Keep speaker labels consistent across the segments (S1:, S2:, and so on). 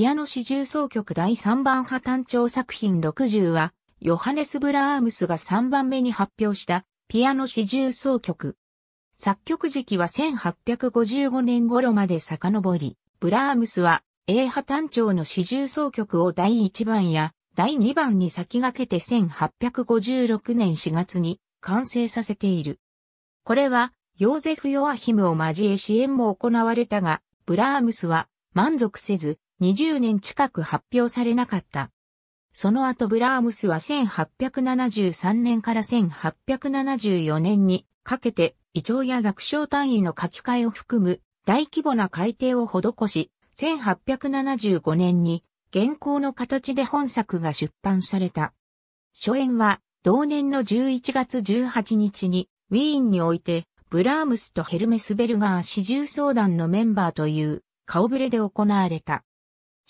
S1: ピアノ四重奏曲第3番派単調作品60は、ヨ
S2: ハネス・ブラームスが3番目に発表したピアノ四重奏曲。作曲時期は1855年頃まで遡り、ブラームスは A 派単調の四重奏曲を第1番や第2番に先駆けて1856年4月に完成させている。これはヨーゼフ・ヨアヒムを交え支援も行われたが、ブラームスは満足せず20年近く発表されなかった。その後ブラームスは1873年から1874年にかけて、異常や学章単位の書き換えを含む大規模な改定を施し、1875年に現行の形で本作が出版された。初演は同年の11月18日にウィーンにおいてブラームスとヘルメス・ベルガー四重相談のメンバーという顔ぶれで行われた。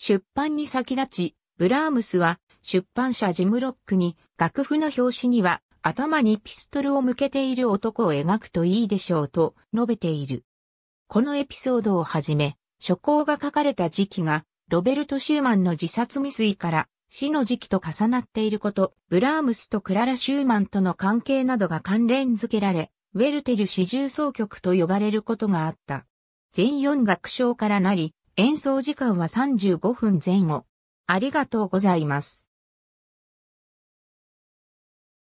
S2: 出版に先立ち、ブラームスは出版社ジムロックに楽譜の表紙には頭にピストルを向けている男を描くといいでしょうと述べている。このエピソードをはじめ、書稿が書かれた時期がロベルト・シューマンの自殺未遂から死の時期と重なっていること、ブラームスとクララ・シューマンとの関係などが関連付けられ、ウェルテル四重奏曲と呼ばれることがあった。全4楽章からなり、演奏時間は
S1: 35分前後。ありがとうございます。